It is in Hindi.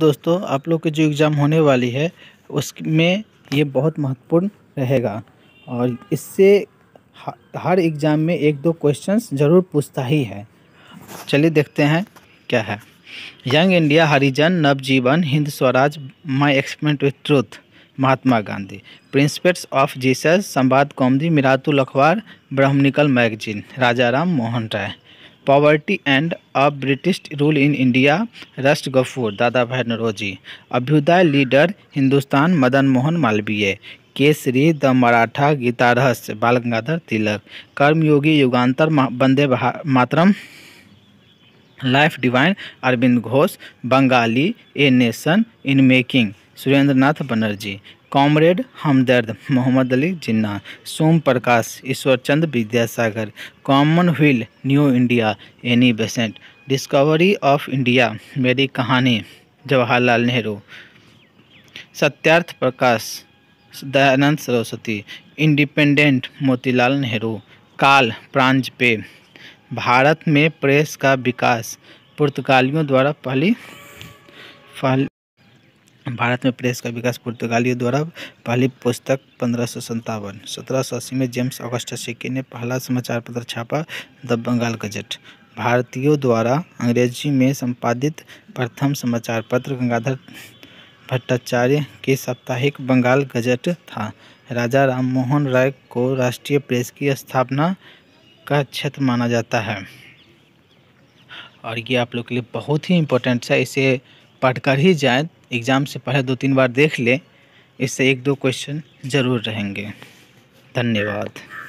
दोस्तों आप लोग के जो एग्ज़ाम होने वाली है उसमें ये बहुत महत्वपूर्ण रहेगा और इससे हर एग्ज़ाम में एक दो क्वेश्चंस ज़रूर पूछता ही है चलिए देखते हैं क्या है young India Harijan Navjivan Hind Swaraj my experiment with truth Mahatma Gandhi principles of Jesus Samvad Kaumudi Miratul Akhbar Brahmanical magazine Raja Ram Mohan Roy poverty and a British rule in India Rast Goftar Dadabhai Naoroji Abhyudaya leader Hindustan Madan Mohan Malaviya Kesari the Maratha Gita Rahasya Bal Gangadhar Tilak Karmayogi Yugantar Vande Mataram life divine Aurobindo Ghosh Bengali a nation in making Surendranath Banerjee comrade Hamdard Mohammad Ali Jinnah Som Prakash Ishwar Chand Vidyasagar commonwealth new India Annie Besant discovery of India Meri Kahani Jawaharlal Nehru Satyarth Prakash Dayanand Saraswati independent Motilal Nehru काल प्रांज पे भारत में प्रेस का विकास पुर्तगालियों द्वारा पहली पहली भारत में प्रेस का विकास पुर्तगालियों द्वारा पहली पुस्तक पंद्रह सौ संतावन सत्रह सौ अस्सी में जेम्स अगस्ट सिक्की ने पहला समाचार पत्र छापा द बंगाल गजट भारतीयों द्वारा अंग्रेजी में संपादित प्रथम समाचार पत्र गंगाधर भट्टाचार्य के साप्ताहिक बंगाल गजट था राजा राममोहन राय को राष्ट्रीय प्रेस की स्थापना का क्षेत्र माना जाता है और ये आप लोग के लिए बहुत ही इम्पोर्टेंट है इसे पढ़कर ही जाए एग्ज़ाम से पहले दो तीन बार देख लें इससे एक दो क्वेश्चन ज़रूर रहेंगे धन्यवाद